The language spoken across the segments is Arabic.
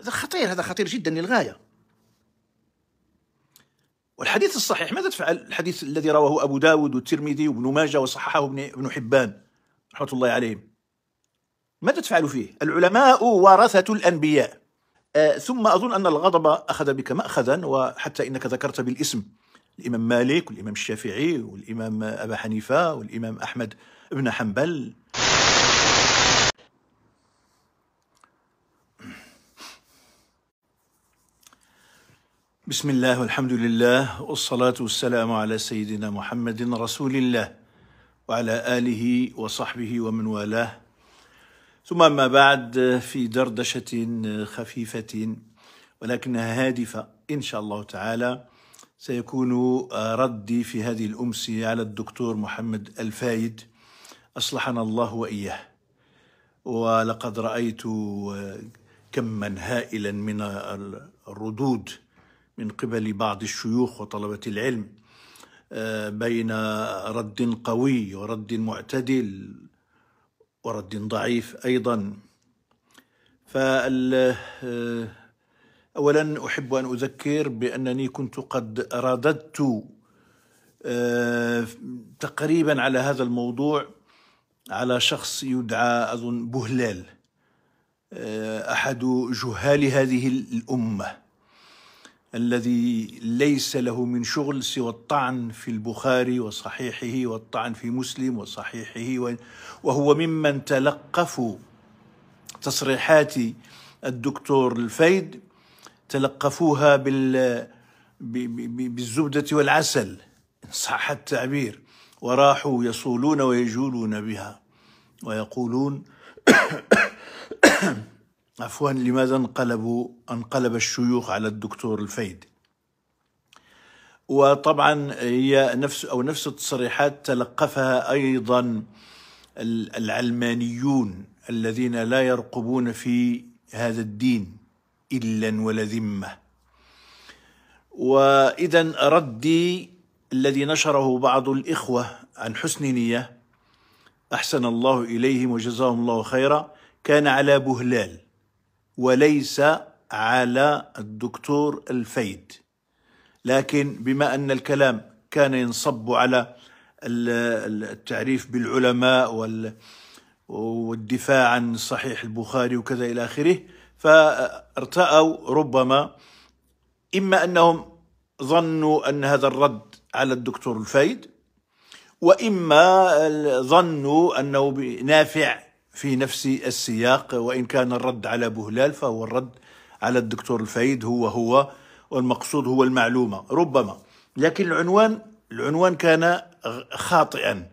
هذا خطير هذا خطير جدا للغاية والحديث الصحيح ماذا تفعل الحديث الذي رواه أبو داود والترمذي وابن ماجه وصححه ابن حبان رحمة الله عليهم ماذا تفعل فيه العلماء ورثة الأنبياء آه ثم أظن أن الغضب أخذ بك مأخذا وحتى إنك ذكرت بالاسم الإمام مالك والإمام الشافعي والإمام أبا حنيفة والإمام أحمد بن حنبل بسم الله والحمد لله والصلاة والسلام على سيدنا محمد رسول الله وعلى آله وصحبه ومن والاه ثم ما بعد في دردشة خفيفة ولكنها هادفة إن شاء الله تعالى سيكون ردي في هذه الأمسية على الدكتور محمد الفايد أصلحنا الله وإياه ولقد رأيت كما هائلا من الردود من قبل بعض الشيوخ وطلبة العلم آه، بين رد قوي ورد معتدل ورد ضعيف أيضا آه، أولا أحب أن أذكر بأنني كنت قد رددت آه، تقريبا على هذا الموضوع على شخص يدعى أظن بهلال أحد جهال هذه الأمة الذي ليس له من شغل سوى الطعن في البخاري وصحيحه والطعن في مسلم وصحيحه وهو ممن تلقفوا تصريحات الدكتور الفيد تلقفوها بال بالزبدة والعسل إن صح التعبير وراحوا يصولون ويجولون بها ويقولون عفوا لماذا انقلبوا انقلب الشيوخ على الدكتور الفيد وطبعا هي نفس او نفس التصريحات تلقفها ايضا العلمانيون الذين لا يرقبون في هذا الدين الا ولا ذمه واذا ردي الذي نشره بعض الاخوه عن حسن نيه احسن الله اليهم وجزاهم الله خيرا كان على بهلال وليس على الدكتور الفيد لكن بما ان الكلام كان ينصب على التعريف بالعلماء والدفاع عن صحيح البخاري وكذا الى اخره فارتأوا ربما اما انهم ظنوا ان هذا الرد على الدكتور الفيد واما ظنوا انه نافع في نفس السياق وإن كان الرد على بهلال فهو الرد على الدكتور الفايد هو هو والمقصود هو المعلومة ربما لكن العنوان العنوان كان خاطئا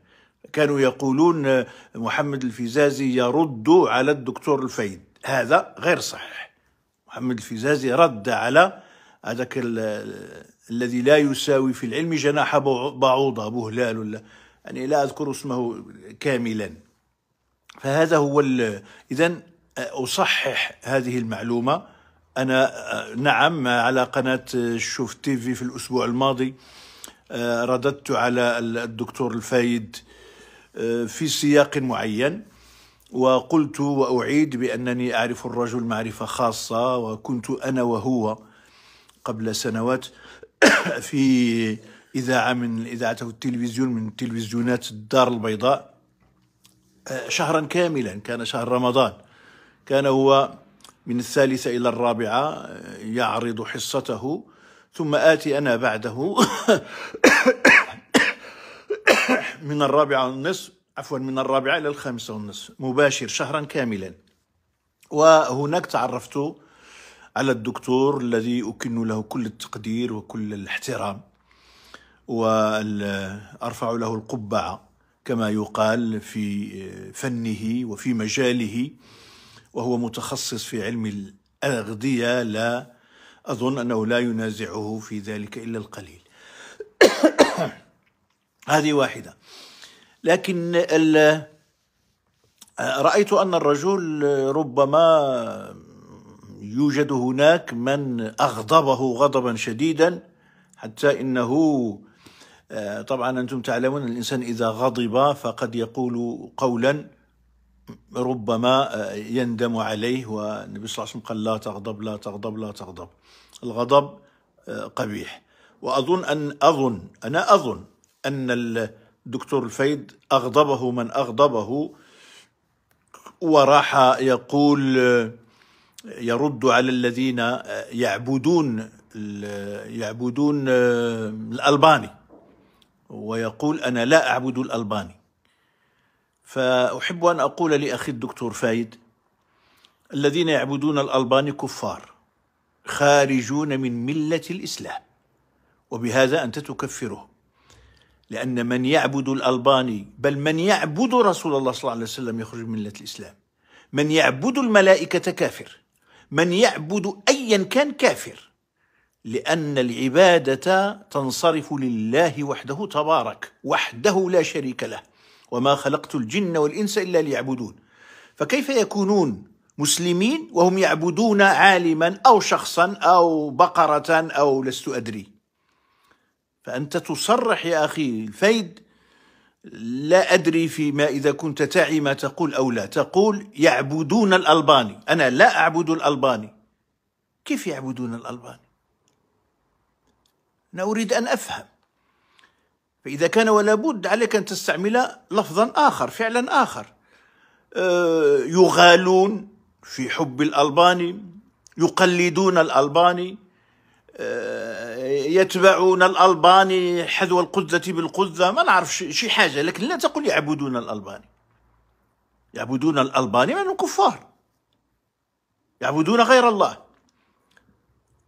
كانوا يقولون محمد الفزازي يرد على الدكتور الفيد هذا غير صحيح محمد الفزازي رد على هذاك الذي لا يساوي في العلم جناح بعوضة بهلال ولا يعني لا أذكر اسمه كاملا فهذا هو إذا آه، أصحح هذه المعلومة أنا آه، نعم على قناة آه، شوف تيفي في الأسبوع الماضي رددت على الدكتور الفايد في سياق معين وقلت واعيد بانني اعرف الرجل معرفه خاصه وكنت انا وهو قبل سنوات في اذاعه من اذاعته التلفزيون من تلفزيونات الدار البيضاء شهرا كاملا كان شهر رمضان كان هو من الثالثة إلى الرابعة يعرض حصته ثم آتي أنا بعده من الرابعة والنصف عفوا من الرابعة إلى الخامسة والنصف مباشر شهرا كاملا وهناك تعرفت على الدكتور الذي أكن له كل التقدير وكل الاحترام وأرفع له القبعة كما يقال في آه، فنه وفي مجاله وهو متخصص في علم الأغذية لا أظن أنه لا ينازعه في ذلك إلا القليل هذه واحدة لكن رأيت أن الرجل ربما يوجد هناك من أغضبه غضبا شديدا حتى إنه آه، طبعا أنتم تعلمون الإنسان إذا غضب فقد يقول قولا ربما آه، يندم عليه والنبي صلى الله عليه وسلم قال لا تغضب لا تغضب لا تغضب الغضب آه، قبيح وأظن أن أظن أنا أظن أن الدكتور الفيد أغضبه من أغضبه وراح يقول يرد على الذين يعبدون يعبدون الألباني ويقول أنا لا أعبد الألباني فأحب أن أقول لأخي الدكتور فايد الذين يعبدون الألباني كفار خارجون من ملة الإسلام وبهذا أنت تكفره لأن من يعبد الألباني بل من يعبد رسول الله صلى الله عليه وسلم يخرج من ملة الإسلام من يعبد الملائكة كافر من يعبد أيا كان كافر لان العباده تنصرف لله وحده تبارك وحده لا شريك له وما خلقت الجن والانس الا ليعبدون فكيف يكونون مسلمين وهم يعبدون عالما او شخصا او بقره او لست ادري فانت تصرح يا اخي الفيد لا ادري فيما اذا كنت تعي ما تقول او لا تقول يعبدون الالباني انا لا اعبد الالباني كيف يعبدون الالباني أنا أريد أن أفهم فإذا كان ولا بد عليك أن تستعمل لفظا آخر فعلا آخر آه، يغالون في حب الألباني يقلدون الألباني آه، يتبعون الألباني حذو القذة بالقذة ما نعرف شي حاجة لكن لا تقل يعبدون الألباني يعبدون الألباني يعني من الكفار يعبدون غير الله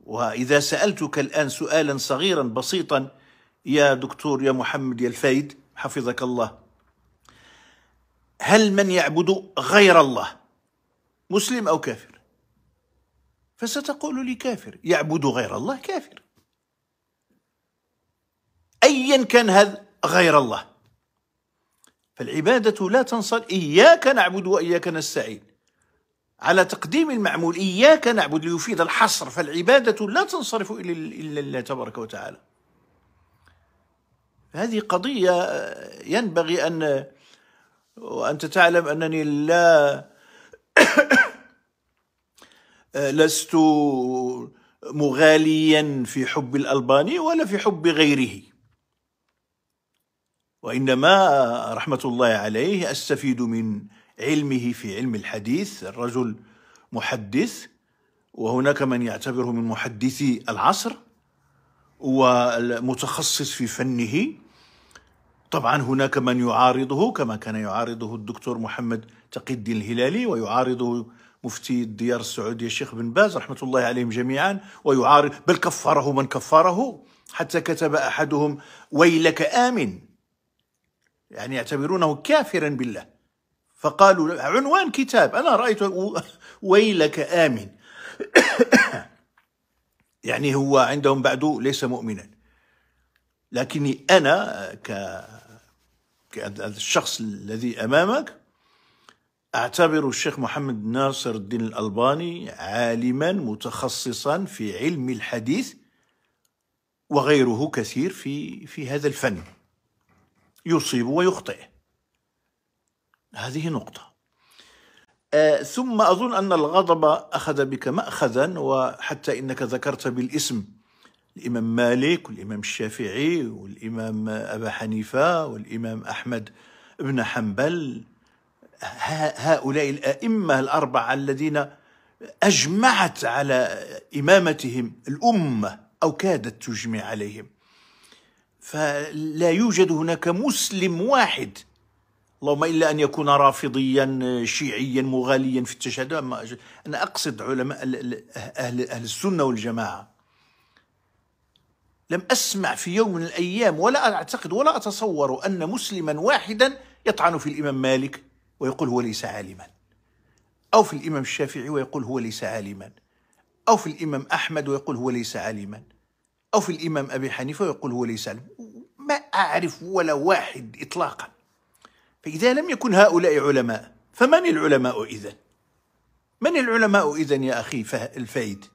واذا سالتك الان سؤالا صغيرا بسيطا يا دكتور يا محمد يا الفايد حفظك الله هل من يعبد غير الله مسلم او كافر فستقول لي كافر يعبد غير الله كافر ايا كان هذا غير الله فالعباده لا تنصل اياك نعبد واياك نستعين على تقديم المعمول إياك نعبد ليفيد الحصر فالعبادة لا تنصرف إلا الله تبارك وتعالى هذه قضية آه، ينبغي أن وأنت تعلم أنني لا لست مغاليا في حب الألباني ولا في حب غيره وإنما رحمة الله عليه أستفيد من علمه في علم الحديث الرجل محدث وهناك من يعتبره من محدثي العصر ومتخصص في فنه طبعا هناك من يعارضه كما كان يعارضه الدكتور محمد تقي الدين الهلالي ويعارضه مفتي الديار السعودية الشيخ بن باز رحمة الله عليهم جميعا ويعارض بل كفره من كفره حتى كتب أحدهم ويلك آمن يعني يعتبرونه كافرا بالله فقالوا عنوان كتاب أنا رأيته ويلك آمن يعني هو عندهم بعده ليس مؤمنا لكني أنا ك الشخص الذي أمامك أعتبر الشيخ محمد ناصر الدين الألباني عالما متخصصا في علم الحديث وغيره كثير في في هذا الفن يصيب ويخطئ هذه نقطة آه ثم أظن أن الغضب أخذ بك مأخذا وحتى إنك ذكرت بالاسم الإمام مالك والإمام الشافعي والإمام أبا حنيفة والإمام أحمد بن حنبل هؤلاء الأئمة الأربعة الذين أجمعت على إمامتهم الأمة أو كادت تجمع عليهم فلا يوجد هناك مسلم واحد اللهم إلا أن يكون رافضيا شيعيا مغاليا في التشهد أنا أقصد علماء أهل, أهل السنة والجماعة لم أسمع في يوم من الأيام ولا أعتقد ولا أتصور أن مسلما واحدا يطعن في الإمام مالك ويقول هو ليس عالما أو في الإمام الشافعي ويقول هو ليس عالما أو في الإمام أحمد ويقول هو ليس عالما أو في الإمام أبي حنيفة ويقول هو ليس عالما ما أعرف ولا واحد إطلاقاً فإذا لم يكن هؤلاء علماء فمن العلماء إذا؟ من العلماء إذا يا أخي الفايد؟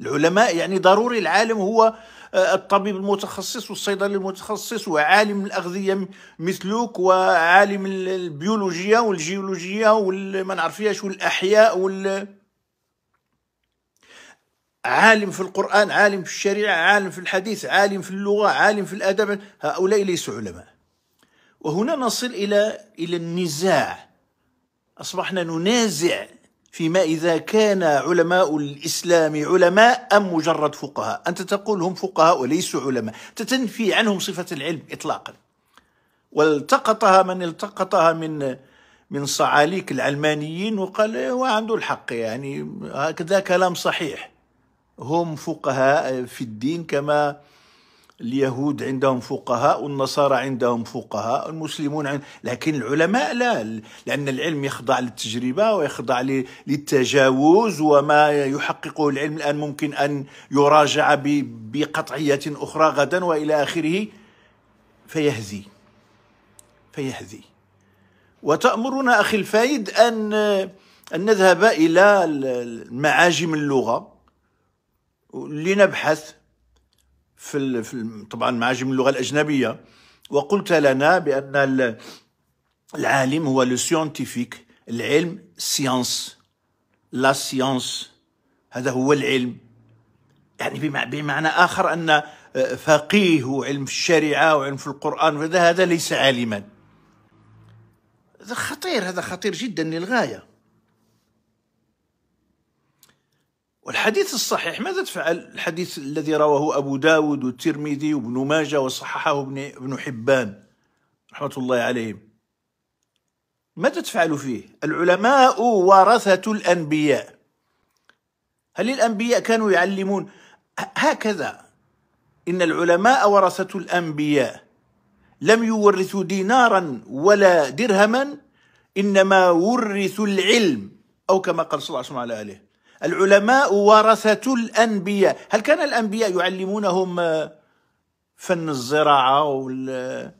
العلماء يعني ضروري العالم هو آه، الطبيب المتخصص والصيدلي المتخصص وعالم الأغذية مثلك وعالم البيولوجيا والجيولوجيا والما نعرفهاش والأحياء وال عالم في القرآن عالم في الشريعة عالم في الحديث عالم في اللغة عالم في الأدب هؤلاء ليسوا علماء وهنا نصل إلى إلى النزاع أصبحنا ننازع فيما إذا كان علماء الإسلام علماء أم مجرد فقهاء أنت تقول هم فقهاء وليسوا علماء تتنفي عنهم صفة العلم إطلاقا والتقطها من التقطها من من صعاليك العلمانيين وقال هو عنده الحق يعني هكذا كلام صحيح هم فقهاء في الدين كما اليهود عندهم فقهاء والنصارى عندهم فقهاء المسلمون عند... لكن العلماء لا لأن العلم يخضع للتجربة ويخضع للتجاوز وما يحققه العلم الآن ممكن أن يراجع ب... بقطعية أخرى غدا وإلى آخره فيهزي فيهزي وتأمرنا أخي الفايد أن أن نذهب إلى معاجم اللغة لنبحث في, في طبعا معاجم اللغه الاجنبيه وقلت لنا بان العالم هو لو سيونتيفيك العلم سيانس لا سيانس هذا هو العلم يعني بمعنى اخر ان آه، فقيه وعلم في الشريعه وعلم في القران هذا ليس عالما هذا خطير هذا خطير جدا للغايه والحديث الصحيح ماذا تفعل الحديث الذي رواه أبو داود والترمذي وابن ماجة وصححه ابن حبان رحمة الله عليهم ماذا تفعل فيه العلماء ورثة الأنبياء هل الأنبياء كانوا يعلمون هكذا إن العلماء ورثة الأنبياء لم يورثوا دينارا ولا درهما إنما ورثوا العلم أو كما قال صلى الله عليه وسلم على آله العلماء ورثة الأنبياء هل كان الأنبياء يعلمونهم آه، فن الزراعة آه،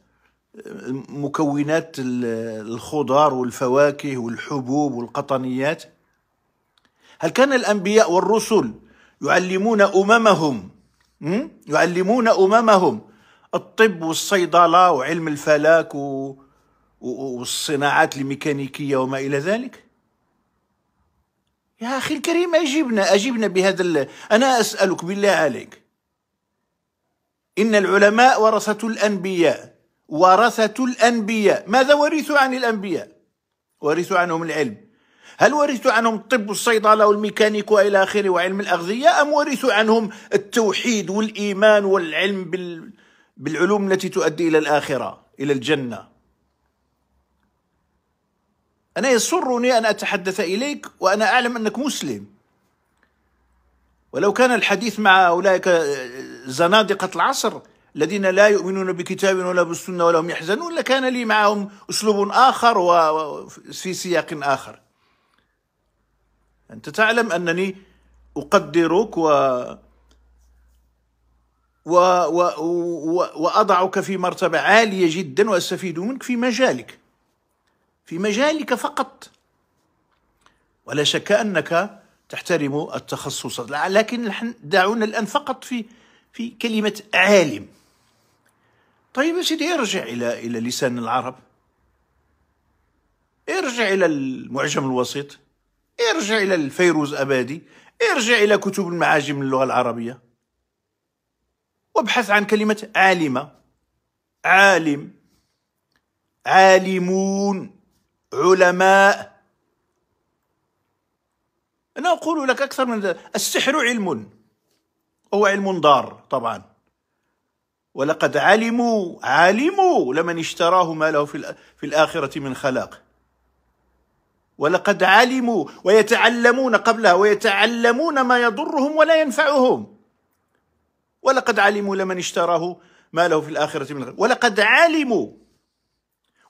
مكونات الخضار والفواكه والحبوب والقطنيات هل كان الأنبياء والرسل يعلمون أممهم يعلمون أممهم الطب والصيدلة وعلم الفلك والصناعات الميكانيكية وما إلى ذلك يا أخي الكريم أجبنا أجبنا بهذا أنا أسألك بالله عليك إن العلماء ورثة الأنبياء ورثة الأنبياء ماذا ورثوا عن الأنبياء ورثوا عنهم العلم هل ورثوا عنهم الطب والصيدلة والميكانيك وإلى آخره وعلم الأغذية أم ورثوا عنهم التوحيد والإيمان والعلم بال... بالعلوم التي تؤدي إلى الآخرة إلى الجنة أنا يسرني أن أتحدث إليك وأنا أعلم أنك مسلم ولو كان الحديث مع أولئك زنادقة العصر الذين لا يؤمنون بكتاب ولا بالسنة ولا هم يحزنون لكان لي معهم أسلوب آخر وفي سياق آخر أنت تعلم أنني أقدرك و و... و... و... وأضعك في مرتبة عالية جدا وأستفيد منك في مجالك في مجالك فقط ولا شك أنك تحترم التخصص لكن دعونا الآن فقط في في كلمة عالم طيب يا سيدي ارجع إلى إلى لسان العرب ارجع إلى المعجم الوسيط ارجع إلى الفيروز أبادي ارجع إلى كتب المعاجم اللغة العربية وابحث عن كلمة عالمة عالم عالمون علماء أنا أقول لك أكثر من ذلك السحر علم هو علم ضار طبعا ولقد علموا علموا لمن اشتراه ما له في, في الآخرة من خلاق ولقد علموا ويتعلمون قبلها ويتعلمون ما يضرهم ولا ينفعهم ولقد علموا لمن اشتراه ما له في الآخرة من خلاق ولقد علموا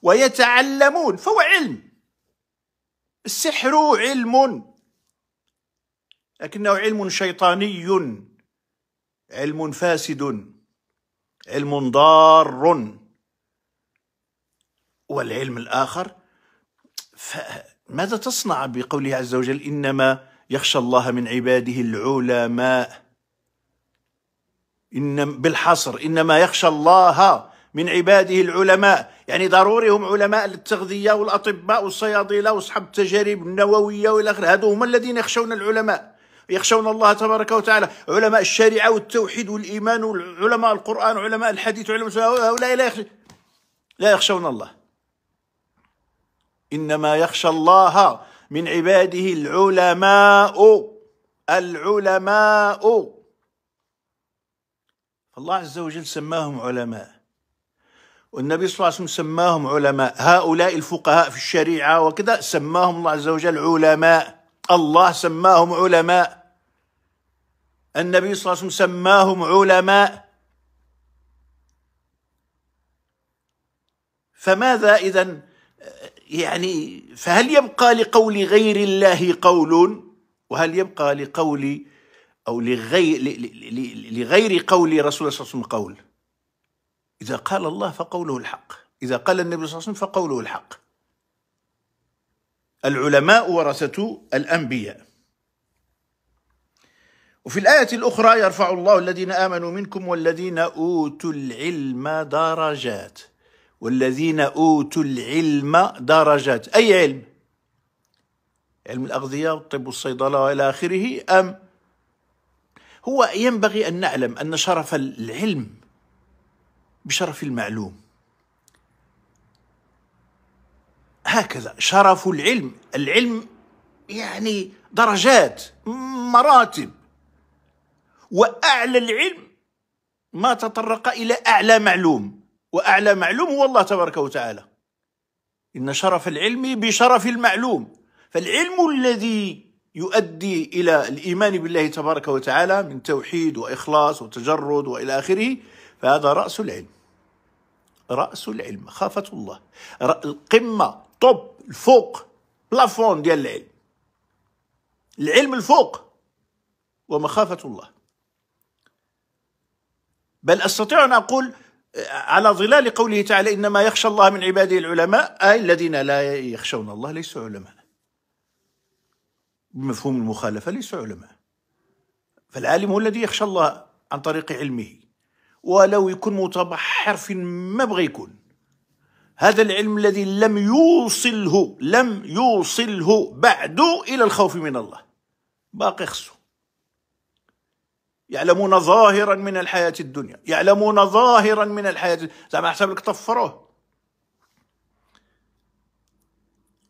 ويتعلمون فهو علم السحر علم لكنه علم شيطاني علم فاسد علم ضار والعلم الآخر فماذا تصنع بقوله عز وجل إنما يخشى الله من عباده العلماء إن بالحصر إنما يخشى الله من عباده العلماء يعني ضروري هم علماء التغذيه والاطباء والصيادله واصحاب التجارب النوويه والى اخره هذو هما الذين يخشون العلماء يخشون الله تبارك وتعالى علماء الشريعه والتوحيد والايمان وعلماء القران وعلماء الحديث وعلماء هؤلاء لا يخش لا يخشون الله انما يخشى الله من عباده العلماء العلماء الله عز وجل سماهم علماء والنبي صلى الله عليه وسلم سماهم علماء هؤلاء الفقهاء في الشريعة وكذا سماهم الله عز وجل علماء الله سماهم علماء النبي صلى الله عليه وسلم سماهم علماء فماذا إذا يعني فهل يبقى لقول غير الله قول وهل يبقى لقول أو لغير, لغير قول رسول الله صلى الله عليه وسلم قول إذا قال الله فقوله الحق إذا قال النبي صلى الله عليه وسلم فقوله الحق العلماء ورثة الأنبياء وفي الآية الأخرى يرفع الله الذين آمنوا منكم والذين أوتوا العلم درجات والذين أوتوا العلم درجات أي علم علم الأغذية والطب والصيدلة وإلى آخره أم هو ينبغي أن نعلم أن شرف العلم بشرف المعلوم هكذا شرف العلم العلم يعني درجات مراتب واعلى العلم ما تطرق الى اعلى معلوم واعلى معلوم هو الله تبارك وتعالى ان شرف العلم بشرف المعلوم فالعلم الذي يؤدي الى الايمان بالله تبارك وتعالى من توحيد واخلاص وتجرد والى اخره فهذا راس العلم رأس العلم خافة الله القمة طب الفوق بلافون ديال العلم العلم الفوق ومخافة الله بل أستطيع أن أقول آه، على ظلال قوله تعالى إنما يخشى الله من عباده العلماء أي الذين لا يخشون الله ليسوا علماء بمفهوم المخالفة ليسوا علماء فالعالم هو الذي يخشى الله عن طريق علمه ولو يكون متبحر فين ما بغى يكون هذا العلم الذي لم يوصله لم يوصله بعد إلى الخوف من الله باقي خصو يعلمون ظاهرا من الحياة الدنيا يعلمون ظاهرا من الحياة زعما حسب لك طفروه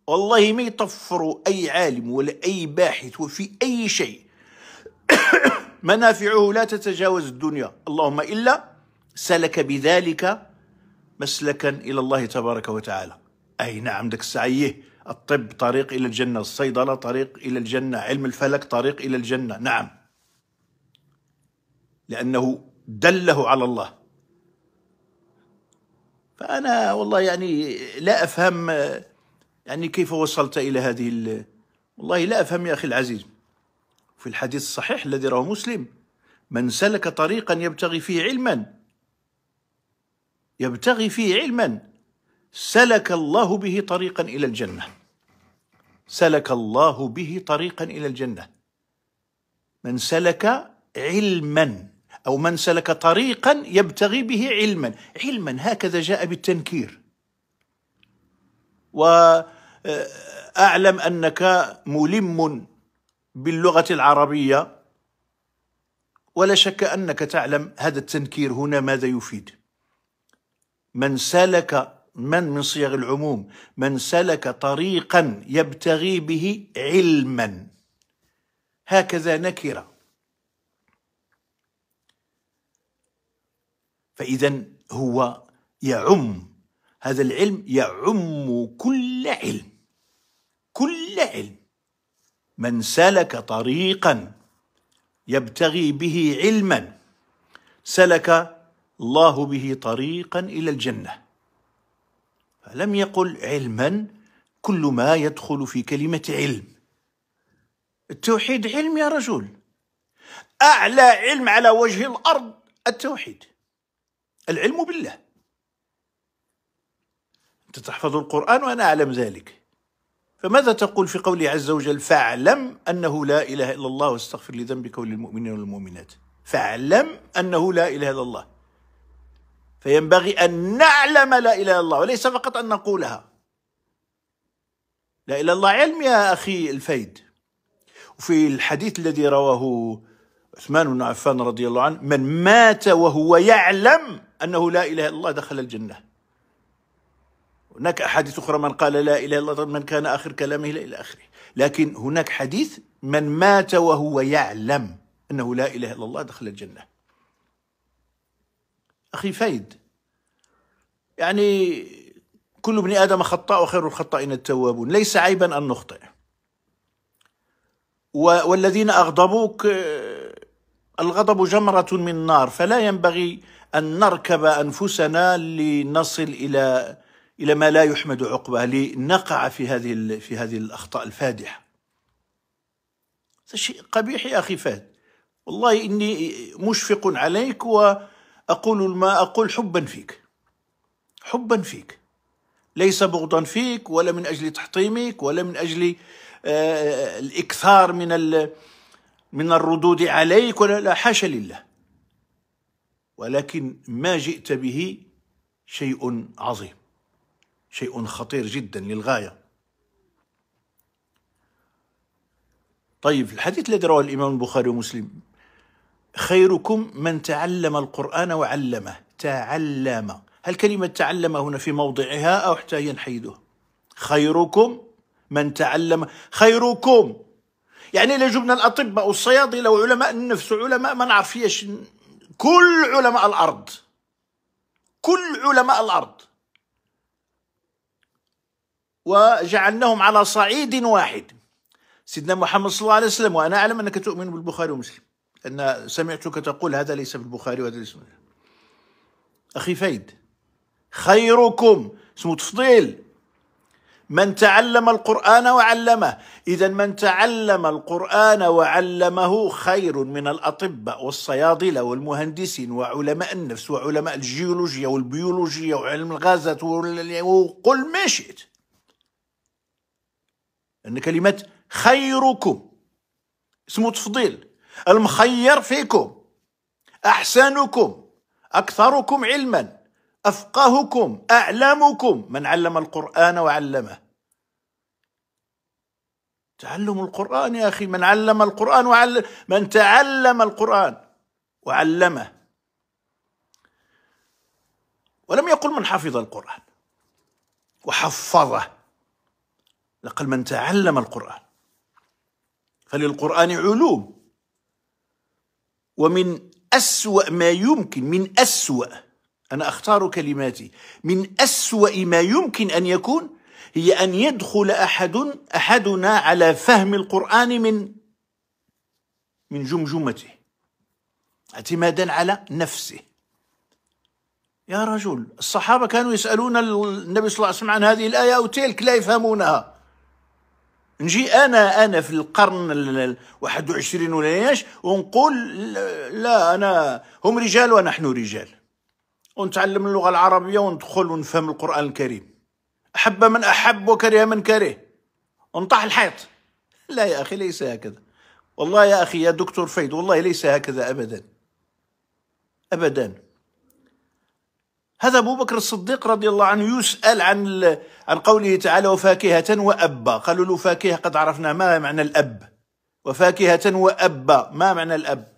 والله ما يطفروا أي عالم ولا أي باحث وفي أي شيء منافعه لا تتجاوز الدنيا اللهم إلا سلك بذلك مسلكا إلى الله تبارك وتعالى أي نعم دك سعيه الطب طريق إلى الجنة الصيدلة طريق إلى الجنة علم الفلك طريق إلى الجنة نعم لأنه دله على الله فأنا والله يعني لا أفهم يعني كيف وصلت إلى هذه والله لا أفهم يا أخي العزيز في الحديث الصحيح الذي رواه مسلم من سلك طريقا يبتغي فيه علما يبتغي فيه علما سلك الله به طريقا الى الجنه سلك الله به طريقا الى الجنه من سلك علما او من سلك طريقا يبتغي به علما علما هكذا جاء بالتنكير واعلم انك ملم باللغة العربية ولا شك أنك تعلم هذا التنكير هنا ماذا يفيد من سلك من من صيغ العموم من سلك طريقا يبتغي به علما هكذا نكره فإذا هو يعم هذا العلم يعم كل علم كل علم من سلك طريقا يبتغي به علما سلك الله به طريقا الى الجنه فلم يقل علما كل ما يدخل في كلمه علم التوحيد علم يا رجل اعلى علم على وجه الارض التوحيد العلم بالله انت تحفظ القران وانا اعلم ذلك فماذا تقول في قوله عز وجل فاعلم أنه لا إله إلا الله واستغفر لذنبك وللمؤمنين والمؤمنات فاعلم أنه لا إله إلا الله فينبغي أن نعلم لا إله إلا الله وليس فقط أن نقولها لا إله إلا الله علم يا أخي الفيد وفي الحديث الذي رواه عثمان بن عفان رضي الله عنه من مات وهو يعلم أنه لا إله إلا الله دخل الجنة هناك أحاديث أخرى من قال لا إله إلا الله من كان آخر كلامه لا إلى آخره لكن هناك حديث من مات وهو يعلم أنه لا إله إلا الله دخل الجنة أخي فايد يعني كل ابن آدم خطاء وخير الخطائين التوابون ليس عيبا أن نخطئ والذين أغضبوك الغضب جمرة من نار فلا ينبغي أن نركب أنفسنا لنصل إلى الى ما لا يحمد عقباه لنقع في هذه في هذه الاخطاء الفادحه هذا شيء قبيح يا اخي فهد والله اني مشفق عليك واقول ما اقول حبا فيك حبا فيك ليس بغضا فيك ولا من اجل تحطيمك ولا من اجل آه، الاكثار من من الردود عليك ولا لا حاشا لله ولكن ما جئت به شيء عظيم شيء خطير جدا للغاية طيب الحديث الذي رواه الإمام البخاري ومسلم خيركم من تعلم القرآن وعلمه تعلم هل كلمة تعلم هنا في موضعها أو حتى ينحيده خيركم من تعلم خيركم يعني لو جبنا الأطباء والصيادلة وعلماء النفس وعلماء ما نعرف كل علماء الأرض كل علماء الأرض وجعلناهم على صعيد واحد سيدنا محمد صلى الله عليه وسلم وأنا أعلم أنك تؤمن بالبخاري ومسلم أن سمعتك تقول هذا ليس بالبخاري وهذا ليس بالبخاري أخي فايد خيركم اسمه تفضيل من تعلم القرآن وعلمه إذا من تعلم القرآن وعلمه خير من الأطباء والصيادلة والمهندسين وعلماء النفس وعلماء الجيولوجيا والبيولوجيا وعلم الغازات وقل ما شئت ان كلمه خيركم اسمه تفضيل المخير فيكم احسنكم اكثركم علما افقهكم اعلمكم من علم القران وعلمه تعلم القرآن يا أخي من علم القرآن وعلم من تعلم القرآن وعلمه ولم يقل من حفظ القرآن وحفظه لقل من تعلم القرآن فللقرآن علوم ومن أسوأ ما يمكن من أسوأ أنا أختار كلماتي من أسوأ ما يمكن أن يكون هي أن يدخل أحد أحدنا على فهم القرآن من من جمجمته اعتمادا على نفسه يا رجل الصحابة كانوا يسألون النبي صلى الله عليه وسلم عن هذه الآية أو تلك لا يفهمونها نجي انا انا في القرن 21 ولا ايش ونقول لا انا هم رجال ونحن رجال ونتعلم اللغه العربيه وندخل ونفهم القران الكريم احب من احب وكره من كره ونطاح الحيط لا يا اخي ليس هكذا والله يا اخي يا دكتور فيض والله ليس هكذا ابدا ابدا هذا أبو بكر الصديق رضي الله عنه يسأل عن عن قوله تعالى وفاكهة وأبا قالوا له فاكهة قد عرفنا ما معنى الأب وفاكهة وأبا ما معنى الأب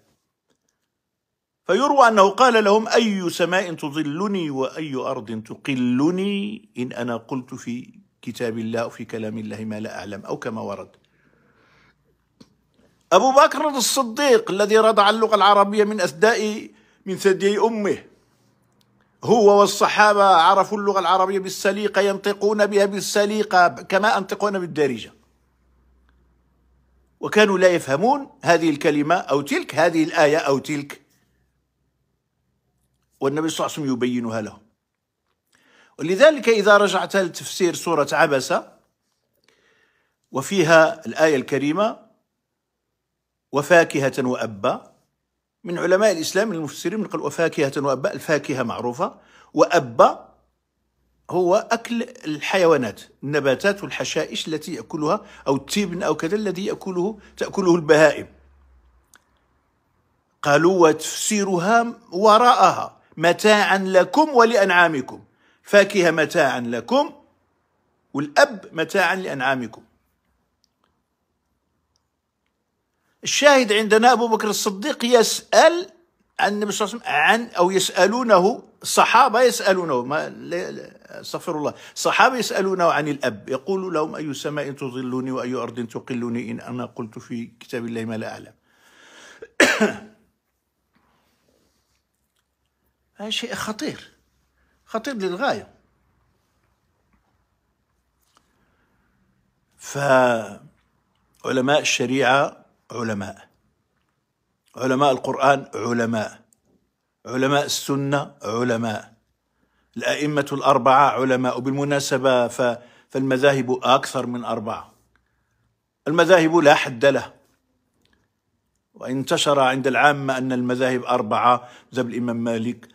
فيروى أنه قال لهم أي سماء تظلني وأي أرض تقلني إن أنا قلت في كتاب الله وفي في كلام الله ما لا أعلم أو كما ورد أبو بكر الصديق الذي رضع اللغة العربية من أثداء من ثدي أمه هو والصحابة عرفوا اللغة العربية بالسليقة ينطقون بها بالسليقة كما أنطقون بالدارجة وكانوا لا يفهمون هذه الكلمة أو تلك هذه الآية أو تلك والنبي صلى الله عليه وسلم يبينها لهم ولذلك إذا رجعت لتفسير سورة عبسة وفيها الآية الكريمة وفاكهة وأبا من علماء الإسلام المفسرين قالوا فاكهة وأبا الفاكهة معروفة وأبا هو أكل الحيوانات النباتات والحشائش التي يأكلها أو التبن أو كذا الذي يأكله تأكله البهائم قالوا وتفسيرها وراءها متاعا لكم ولأنعامكم فاكهة متاعا لكم والأب متاعا لأنعامكم الشاهد عندنا أبو بكر الصديق يسأل عن النبي صلى الله عليه وسلم عن أو يسألونه الصحابة يسألونه ما استغفر الله الصحابة يسألونه عن الأب يقول لهم أي سماء تظلني وأي أرض تقلني إن أنا قلت في كتاب الله ما لا أعلم هذا شيء خطير خطير للغاية فعلماء الشريعة علماء علماء القرآن علماء علماء السنة علماء الأئمة الأربعة علماء بالمناسبة فالمذاهب أكثر من أربعة المذاهب لا حد له وانتشر عند العامة أن المذاهب أربعة مذهب الإمام مالك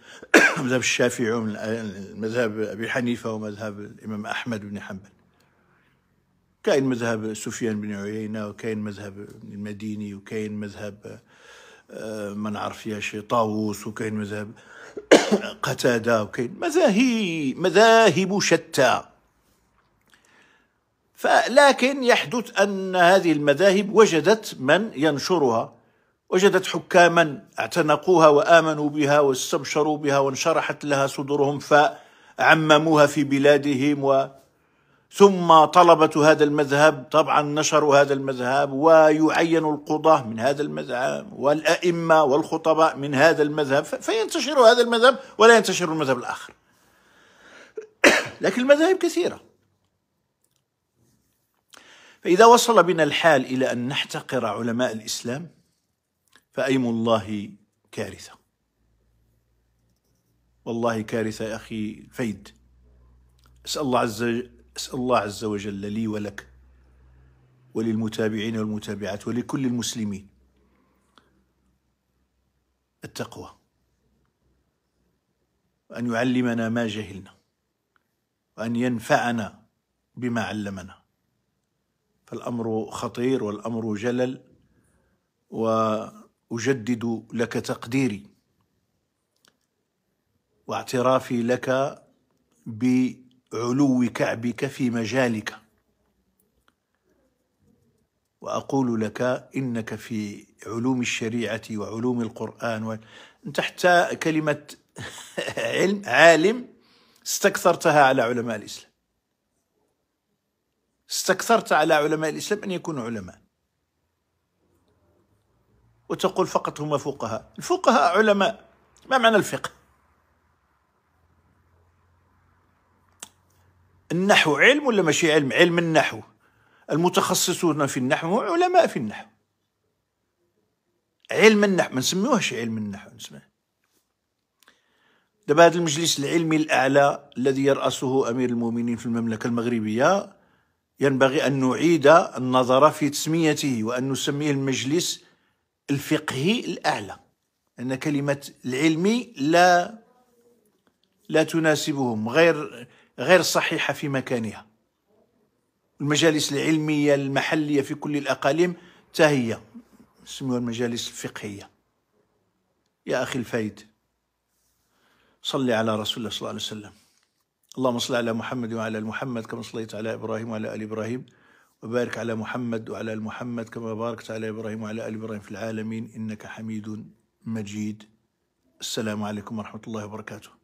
مذهب الشافعي ومذهب أبي حنيفة ومذهب الإمام أحمد بن حنبل كاين مذهب سفيان بن عيينة وكاين مذهب المديني وكاين مذهب آه، ما نعرف ياش طاووس وكاين مذهب قتادة وكاين مذاهب مذاهب شتى فلكن يحدث أن هذه المذاهب وجدت من ينشرها وجدت حكاما اعتنقوها وآمنوا بها واستبشروا بها وانشرحت لها صدورهم فعمموها في بلادهم و ثم طلبة هذا المذهب طبعا نشروا هذا المذهب ويعين القضاة من هذا المذهب والأئمة والخطباء من هذا المذهب فينتشر هذا المذهب ولا ينتشر المذهب الآخر لكن المذاهب كثيرة فإذا وصل بنا الحال إلى أن نحتقر علماء الإسلام فأيم الله كارثة والله كارثة يا أخي فيد أسأل الله عز أسأل الله عز وجل لي ولك وللمتابعين والمتابعات ولكل المسلمين التقوى وأن يعلمنا ما جهلنا وأن ينفعنا بما علمنا فالأمر خطير والأمر جلل وأجدد لك تقديري واعترافي لك ب علو كعبك في مجالك واقول لك انك في علوم الشريعه وعلوم القران و... تحت كلمه علم عالم استكثرتها على علماء الاسلام استكثرت على علماء الاسلام ان يكونوا علماء وتقول فقط هم فقهاء الفقهاء علماء ما معنى الفقه النحو علم ولا ماشي علم علم النحو المتخصصون في النحو علماء في النحو علم النحو ما نسميوهش علم النحو نسميه دابا هذا المجلس العلمي الاعلى الذي يراسه امير المؤمنين في المملكه المغربيه ينبغي ان نعيد النظر في تسميته وان نسميه المجلس الفقهي الاعلى ان كلمه العلمي لا لا تناسبهم غير غير صحيحه في مكانها المجالس العلميه المحليه في كل الاقاليم تهي نسميها المجالس الفقهيه يا اخي الفايد صل على رسول الله صلى الله عليه وسلم اللهم صل على محمد وعلى ال محمد كما صليت على ابراهيم وعلى ال ابراهيم وبارك على محمد وعلى ال محمد كما باركت على ابراهيم وعلى ال ابراهيم في العالمين انك حميد مجيد السلام عليكم ورحمه الله وبركاته